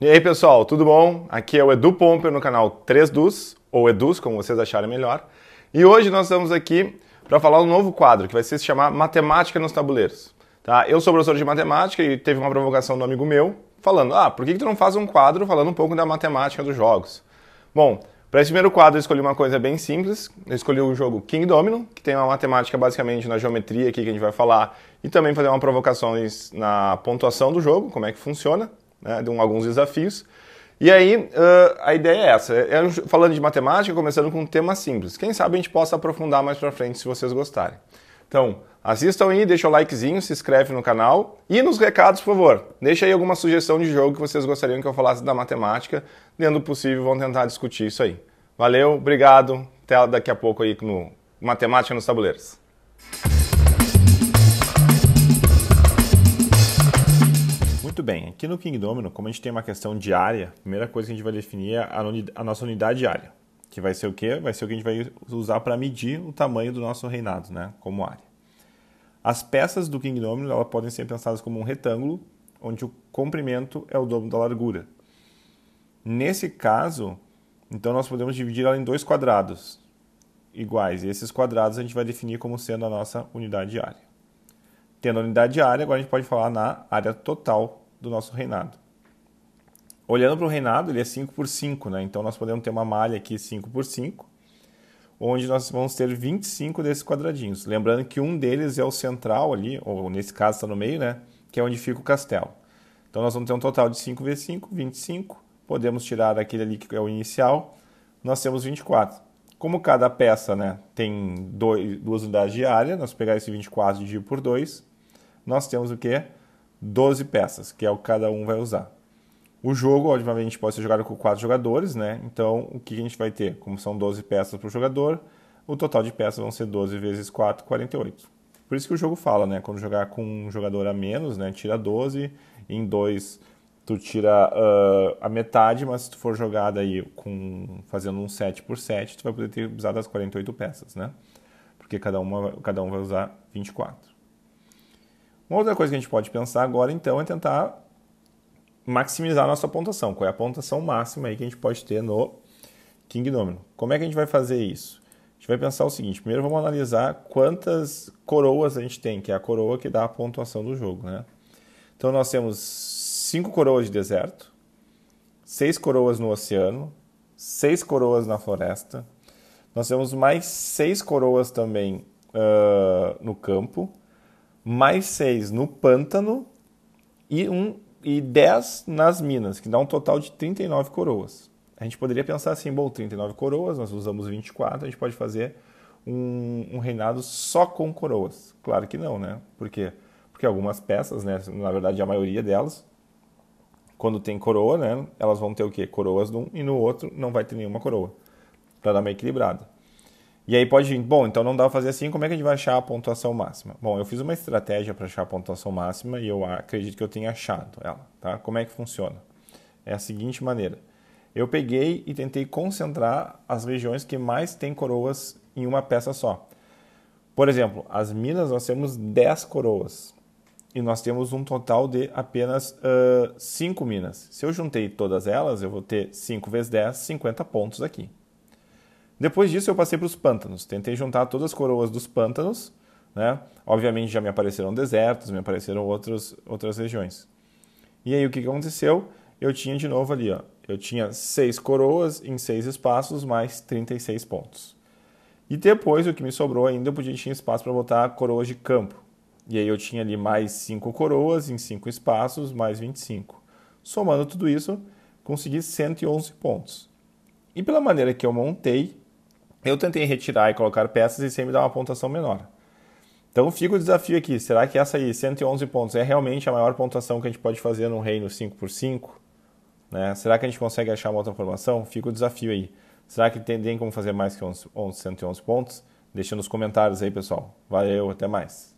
E aí, pessoal, tudo bom? Aqui é o Edu Pomper no canal 3Dus, ou Edus, como vocês acharem melhor. E hoje nós estamos aqui para falar um novo quadro que vai se chamar Matemática nos Tabuleiros. Tá? Eu sou professor de matemática e teve uma provocação do amigo meu falando: ah, por que, que tu não faz um quadro falando um pouco da matemática dos jogos? Bom, para esse primeiro quadro eu escolhi uma coisa bem simples. Eu escolhi o jogo King Domino, que tem uma matemática basicamente na geometria aqui que a gente vai falar e também fazer uma provocações na pontuação do jogo, como é que funciona né, de um, alguns desafios. E aí, uh, a ideia é essa. Eu, é, é, falando de matemática, começando com um tema simples. Quem sabe a gente possa aprofundar mais para frente, se vocês gostarem. Então, assistam aí, deixa o likezinho, se inscreve no canal e nos recados, por favor. Deixa aí alguma sugestão de jogo que vocês gostariam que eu falasse da matemática. Dentro do possível, vão tentar discutir isso aí. Valeu, obrigado. Até daqui a pouco aí no Matemática nos Tabuleiros. Muito bem, aqui no King Domino, como a gente tem uma questão de área, a primeira coisa que a gente vai definir é a nossa unidade de área, que vai ser o quê? Vai ser o que a gente vai usar para medir o tamanho do nosso reinado, né, como área. As peças do King Domino, elas podem ser pensadas como um retângulo, onde o comprimento é o dobro da largura. Nesse caso, então nós podemos dividir ela em dois quadrados iguais, e esses quadrados a gente vai definir como sendo a nossa unidade de área. Tendo a unidade de área, agora a gente pode falar na área total do nosso reinado. Olhando para o reinado, ele é 5 por 5, né? então nós podemos ter uma malha aqui 5 por 5, onde nós vamos ter 25 desses quadradinhos. Lembrando que um deles é o central ali, ou nesse caso está no meio, né? que é onde fica o castelo. Então nós vamos ter um total de 5 vezes 5, 25. Podemos tirar aquele ali que é o inicial, nós temos 24. Como cada peça né, tem dois, duas unidades de área, nós pegar esse 24 e dividir por 2, nós temos o quê? 12 peças, que é o que cada um vai usar. O jogo, obviamente, pode ser jogado com 4 jogadores, né? Então, o que a gente vai ter? Como são 12 peças por jogador, o total de peças vão ser 12 vezes 4, 48. Por isso que o jogo fala, né? Quando jogar com um jogador a menos, né? Tira 12, em 2 tu tira uh, a metade, mas se tu for jogado aí com, fazendo um 7 por 7, tu vai poder ter usado as 48 peças, né? Porque cada, uma, cada um vai usar 24. Uma outra coisa que a gente pode pensar agora, então, é tentar maximizar a nossa pontuação. Qual é a pontuação máxima aí que a gente pode ter no Kingdomino? Como é que a gente vai fazer isso? A gente vai pensar o seguinte: primeiro vamos analisar quantas coroas a gente tem, que é a coroa que dá a pontuação do jogo, né? Então nós temos cinco coroas de deserto, seis coroas no oceano, seis coroas na floresta. Nós temos mais seis coroas também uh, no campo mais 6 no pântano e, um, e 10 nas minas, que dá um total de 39 coroas. A gente poderia pensar assim, bom, 39 coroas, nós usamos 24, a gente pode fazer um, um reinado só com coroas. Claro que não, né? Por quê? Porque algumas peças, né, na verdade a maioria delas, quando tem coroa, né, elas vão ter o quê? Coroas num e no outro não vai ter nenhuma coroa, para dar uma equilibrada. E aí pode vir, bom, então não dá para fazer assim, como é que a gente vai achar a pontuação máxima? Bom, eu fiz uma estratégia para achar a pontuação máxima e eu acredito que eu tenha achado ela, tá? Como é que funciona? É a seguinte maneira. Eu peguei e tentei concentrar as regiões que mais têm coroas em uma peça só. Por exemplo, as Minas nós temos 10 coroas e nós temos um total de apenas uh, 5 minas. Se eu juntei todas elas, eu vou ter 5 vezes 10, 50 pontos aqui. Depois disso, eu passei para os pântanos. Tentei juntar todas as coroas dos pântanos. Né? Obviamente, já me apareceram desertos, me apareceram outros, outras regiões. E aí, o que aconteceu? Eu tinha de novo ali, ó, eu tinha seis coroas em seis espaços, mais 36 pontos. E depois, o que me sobrou ainda, eu podia tinha espaço para botar coroas de campo. E aí eu tinha ali mais cinco coroas em cinco espaços, mais 25. Somando tudo isso, consegui 111 pontos. E pela maneira que eu montei, eu tentei retirar e colocar peças e sempre dá uma pontuação menor. Então fica o desafio aqui. Será que essa aí, 111 pontos, é realmente a maior pontuação que a gente pode fazer num reino 5x5? Né? Será que a gente consegue achar uma outra formação? Fica o desafio aí. Será que tem, tem como fazer mais que 11, 11, 111 pontos? Deixa nos comentários aí, pessoal. Valeu, até mais.